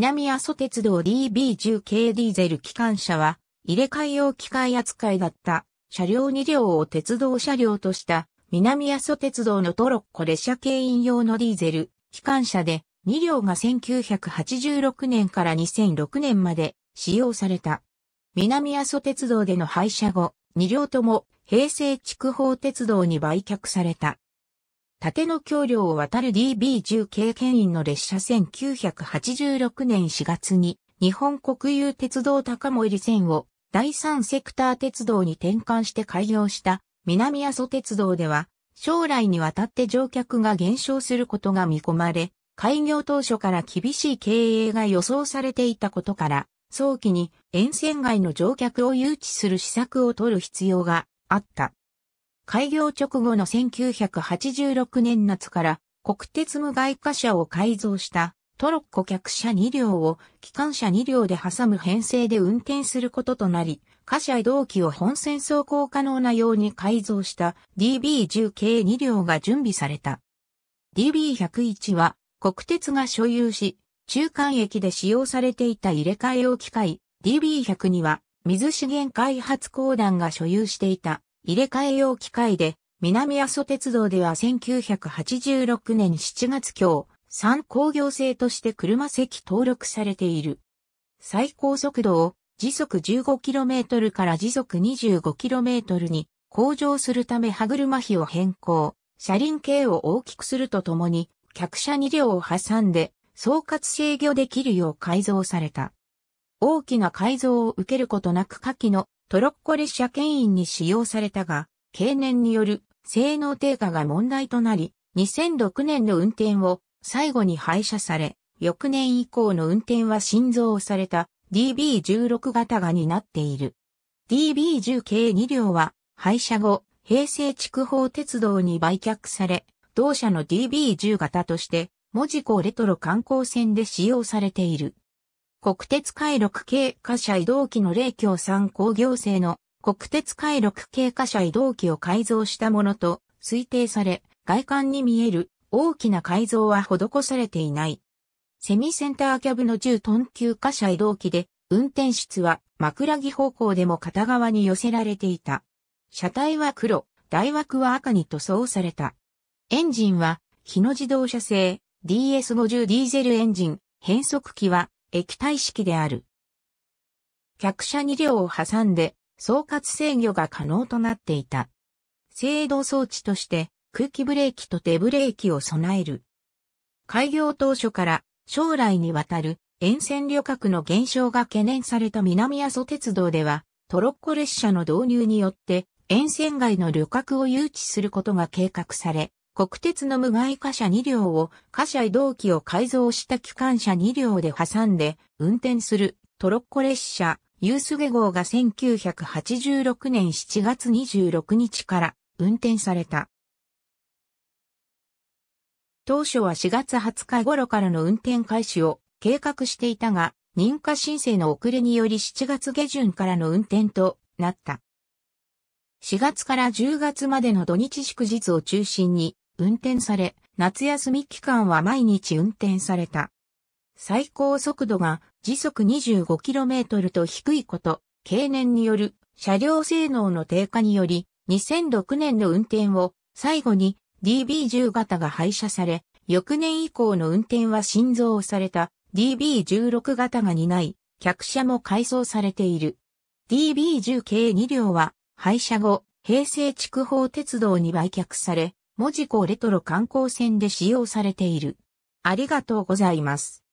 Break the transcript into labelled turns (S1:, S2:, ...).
S1: 南阿蘇鉄道 DB10 k ディーゼル機関車は、入れ替え用機械扱いだった車両2両を鉄道車両とした南阿蘇鉄道のトロッコ列車牽引用のディーゼル機関車で2両が1986年から2006年まで使用された。南阿蘇鉄道での廃車後、2両とも平成筑豊鉄道に売却された。縦の橋梁を渡る DB10 経験員の列車1986年4月に日本国有鉄道高森線を第三セクター鉄道に転換して開業した南阿蘇鉄道では将来にわたって乗客が減少することが見込まれ開業当初から厳しい経営が予想されていたことから早期に沿線外の乗客を誘致する施策を取る必要があった。開業直後の1986年夏から国鉄無害貨車を改造したトロッコ客車2両を機関車2両で挟む編成で運転することとなり、貨車移動機を本線走行可能なように改造した DB10 系2両が準備された。DB101 は国鉄が所有し、中間駅で使用されていた入れ替え用機械 DB102 は水資源開発公団が所有していた入れ替え用機械で、南阿蘇鉄道では1986年7月今日、三工業制として車席登録されている。最高速度を時速 15km から時速 25km に向上するため歯車比を変更、車輪径を大きくするとともに、客車2両を挟んで、総括制御できるよう改造された。大きな改造を受けることなく下記のトロッコ列車牽引に使用されたが、経年による性能低下が問題となり、2006年の運転を最後に廃車され、翌年以降の運転は新造された DB16 型がになっている。DB10 系2両は廃車後、平成筑豊鉄道に売却され、同社の DB10 型として、文字港レトロ観光船で使用されている。国鉄回6系貨車移動機の霊橋参工業製の国鉄回6系貨車移動機を改造したものと推定され、外観に見える大きな改造は施されていない。セミセンターキャブの10トン級貨車移動機で、運転室は枕木方向でも片側に寄せられていた。車体は黒、台枠は赤に塗装された。エンジンは、日野自動車製 DS50 ディーゼルエンジン、変速機は液体式である。客車2両を挟んで、総括制御が可能となっていた。制動装置として、空気ブレーキと手ブレーキを備える。開業当初から将来にわたる沿線旅客の減少が懸念された南阿蘇鉄道ではトロッコ列車の導入によって沿線外の旅客を誘致することが計画され国鉄の無害貨車2両を貨車移動機を改造した機関車2両で挟んで運転するトロッコ列車ユースゲ号が1986年7月26日から運転された。当初は4月20日頃からの運転開始を計画していたが、認可申請の遅れにより7月下旬からの運転となった。4月から10月までの土日祝日を中心に運転され、夏休み期間は毎日運転された。最高速度が時速 25km と低いこと、経年による車両性能の低下により、2006年の運転を最後に DB10 型が廃車され、翌年以降の運転は新造された DB16 型が担い、客車も改装されている。DB10 系2両は廃車後、平成筑豊鉄道に売却され、文字港レトロ観光船で使用されている。ありがとうございます。